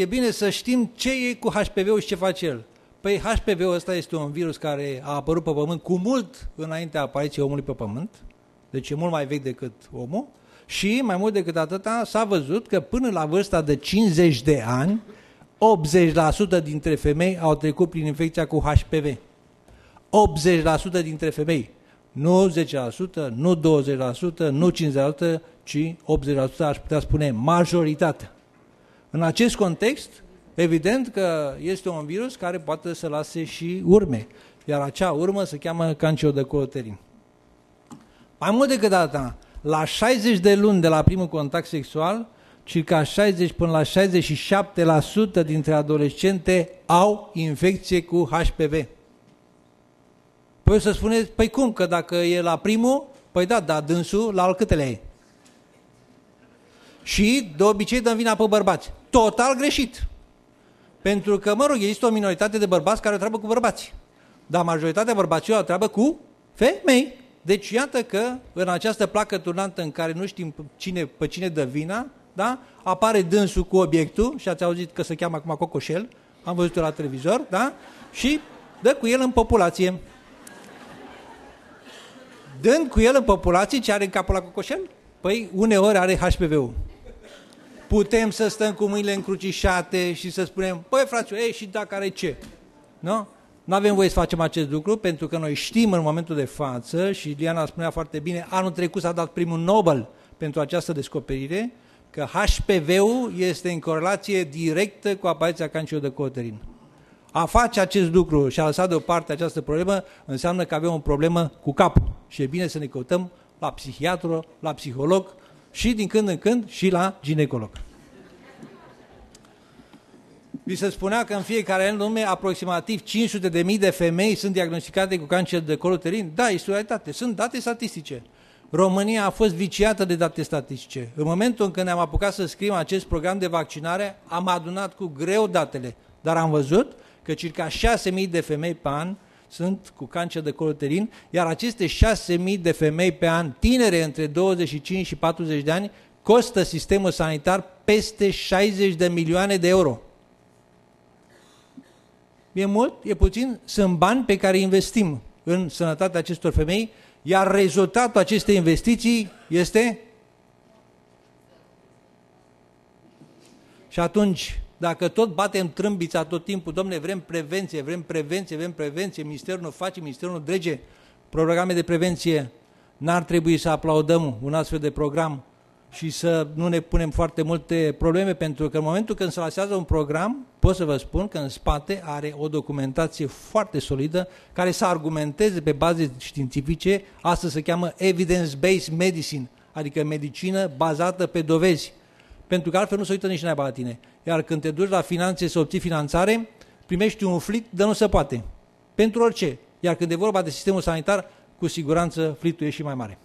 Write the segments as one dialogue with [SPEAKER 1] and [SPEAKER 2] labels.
[SPEAKER 1] e bine să știm ce e cu HPV-ul și ce face el. Păi HPV-ul ăsta este un virus care a apărut pe Pământ cu mult înaintea apariției omului pe Pământ, deci e mult mai vechi decât omul, și mai mult decât atâta s-a văzut că până la vârsta de 50 de ani, 80% dintre femei au trecut prin infecția cu HPV. 80% dintre femei. Nu 10%, nu 20%, nu 50%, ci 80% aș putea spune majoritatea. În acest context, evident că este un virus care poate să lase și urme, iar acea urmă se cheamă cancio de colterin. Mai mult decât data, la 60 de luni de la primul contact sexual, circa 60 până la 67% dintre adolescente au infecție cu HPV. Păi să spuneți, păi cum, că dacă e la primul, păi da, da, dânsul la al câtele ai. Și de obicei dăm vina pe bărbați total greșit. Pentru că, mă rog, există o minoritate de bărbați care o treabă cu bărbați. Dar majoritatea bărbaților o treabă cu femei. Deci iată că în această placă turnantă în care nu știm cine, pe cine dă vina, da? apare dânsul cu obiectul și ați auzit că se cheamă acum cocoșel, am văzut-o la televizor, da? și dă cu el în populație. Dând cu el în populație, ce are în capul la cocoșel? Păi uneori are HPV-ul. Putem să stăm cu mâinile încrucișate și să spunem, păi frate, ei, și dacă are ce? Nu? Nu avem voie să facem acest lucru pentru că noi știm în momentul de față și Liana spunea foarte bine, anul trecut s-a dat primul Nobel pentru această descoperire, că HPV-ul este în corelație directă cu apariția cancerului de coterin. A face acest lucru și a lăsa deoparte această problemă înseamnă că avem o problemă cu capul și e bine să ne căutăm la psihiatru, la psiholog, și din când în când și la ginecolog. Vi se spunea că în fiecare an lume aproximativ 500 de mii de femei sunt diagnosticate cu cancer de col uterin. Da, este o realitate. Sunt date statistice. România a fost viciată de date statistice. În momentul în care ne-am apucat să scriem acest program de vaccinare, am adunat cu greu datele, dar am văzut că circa 6.000 de femei pe an sunt cu cancer de coloterin, iar aceste 6.000 de femei pe an, tinere între 25 și 40 de ani, costă sistemul sanitar peste 60 de milioane de euro. E mult, e puțin, sunt bani pe care investim în sănătatea acestor femei, iar rezultatul acestei investiții este... Și atunci, dacă tot batem trâmbița tot timpul, domne, vrem prevenție, vrem prevenție, vrem prevenție, ministerul nu face, ministerul nu drege, programe de prevenție, n-ar trebui să aplaudăm un astfel de program și să nu ne punem foarte multe probleme, pentru că în momentul când se lasează un program, pot să vă spun că în spate are o documentație foarte solidă care să argumenteze pe baze științifice, asta se cheamă evidence-based medicine, adică medicină bazată pe dovezi pentru că altfel nu se uită nici naiba la tine. Iar când te duci la finanțe să obții finanțare, primești un flit de nu se poate. Pentru orice. Iar când e vorba de sistemul sanitar, cu siguranță flitul e și mai mare.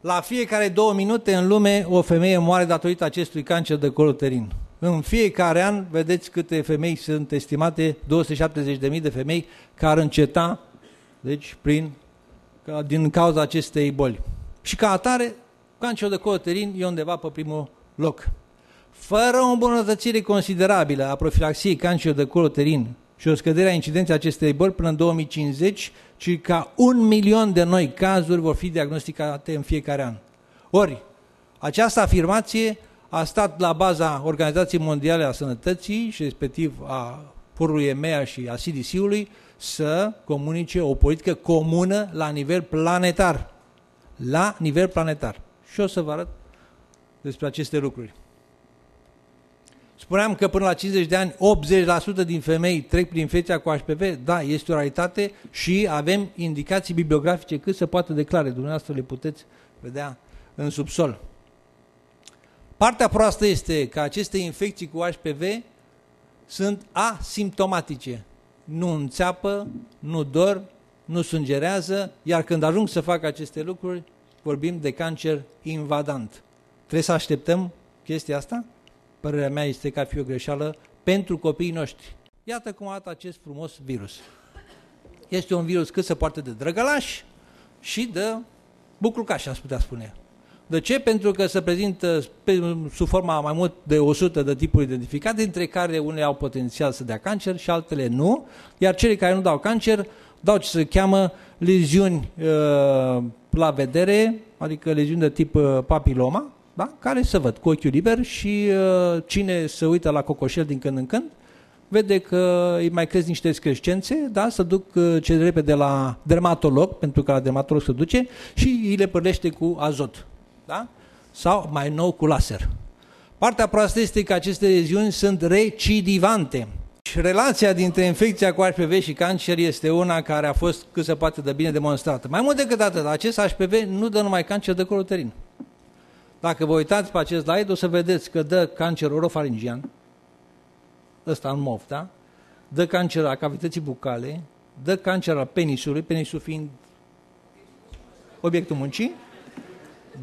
[SPEAKER 1] La fiecare două minute în lume o femeie moare datorită acestui cancer de coloterin. În fiecare an, vedeți câte femei sunt estimate, 270.000 de femei care ar înceta deci, prin, din cauza acestei boli. Și ca atare, Cancerul de coloterin e undeva pe primul loc. Fără o îmbunătățire considerabilă a profilaxiei cancerul de coloterin și o scădere a incidenței acestei boli până în 2050, circa un milion de noi cazuri vor fi diagnosticate în fiecare an. Ori, această afirmație a stat la baza Organizației Mondiale a Sănătății și respectiv a forului EMEA și a CDC-ului să comunice o politică comună la nivel planetar. La nivel planetar și o să vă arăt despre aceste lucruri. Spuneam că până la 50 de ani, 80% din femei trec prin infecția cu HPV. Da, este o realitate și avem indicații bibliografice cât se poate declare. Dumneavoastră le puteți vedea în subsol. Partea proastă este că aceste infecții cu HPV sunt asimptomatice. Nu înțeapă, nu dor, nu sângerează, iar când ajung să facă aceste lucruri, vorbim de cancer invadant. Trebuie să așteptăm chestia asta? Părerea mea este că ar fi o greșeală pentru copiii noștri. Iată cum arată acest frumos virus. Este un virus cât se poate de drăgălaș și de buclucaș, aș putea spune. De ce? Pentru că se prezintă sub forma mai mult de 100 de tipuri identificate, dintre care unele au potențial să dea cancer și altele nu, iar cele care nu dau cancer dau ce se cheamă leziuni uh, la vedere, adică leziuni de tip uh, papiloma, da? care se văd cu ochiul liber și uh, cine se uită la cocoșel din când în când, vede că îi mai cresc niște excrescențe, da? să duc uh, ce repede la dermatolog, pentru că la dermatolog se duce, și îi le părlește cu azot. Da? Sau mai nou cu laser. Partea proastă este că aceste leziuni sunt recidivante. Și deci, relația dintre infecția cu HPV și cancer este una care a fost cât se poate de bine demonstrată. Mai mult decât atât, acest HPV nu dă numai cancer de coloterină. Dacă vă uitați pe acest slide, o să vedeți că dă cancer orofaringian, ăsta în mov, da? Dă cancer a cavității bucale, dă cancer a penisului, penisul fiind obiectul muncii,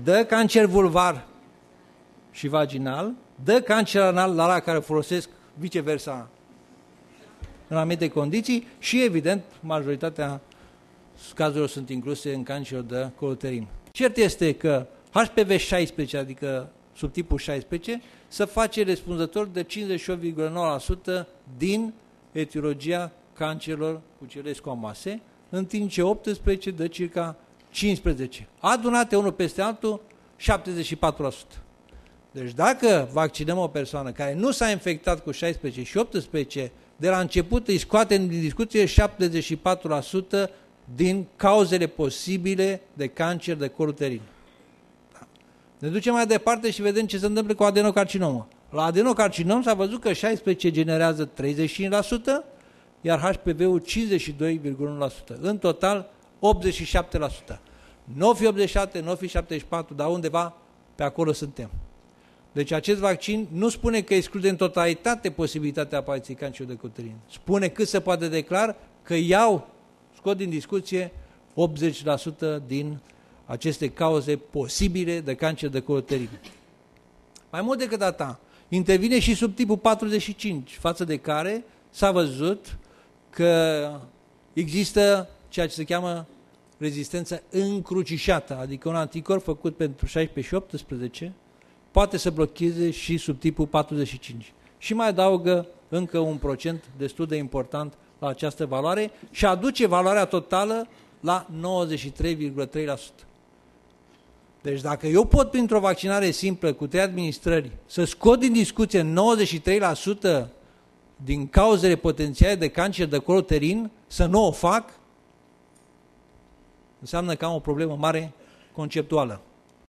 [SPEAKER 1] dă cancer vulvar și vaginal, dă cancer anal la la care folosesc viceversa în anumite condiții și, evident, majoritatea cazurilor sunt incluse în cancer de coluterin. Cert este că HPV 16, adică subtipul 16, să face răspunzător de 58,9% din etiologia cancerilor cu cele scomase, în timp ce 18 de circa 15. Adunate unul peste altul, 74%. Deci dacă vaccinăm o persoană care nu s-a infectat cu 16 și 18 de la început îi scoatem din discuție 74% din cauzele posibile de cancer de col uterin. Da. Ne ducem mai departe și vedem ce se întâmplă cu adenocarcinomă. La adenocarcinom s-a văzut că 16 generează 35%, iar HPV-ul 52,1%. În total, 87%. Nu fi 87, nu fi 74, dar undeva pe acolo suntem. Deci acest vaccin nu spune că exclude în totalitate posibilitatea apariției cancerului de cuterin. Spune cât se poate declar că iau, scot din discuție, 80% din aceste cauze posibile de cancer de cuterin. Mai mult decât atât, intervine și subtipul 45, față de care s-a văzut că există ceea ce se cheamă rezistența încrucișată, adică un anticor făcut pentru 16 și 18, poate să blocheze și sub tipul 45. Și mai adaugă încă un procent destul de important la această valoare și aduce valoarea totală la 93,3%. Deci dacă eu pot printr-o vaccinare simplă cu trei administrări să scot din discuție 93% din cauzele potențiale de cancer de coloterin, să nu o fac, înseamnă că am o problemă mare conceptuală.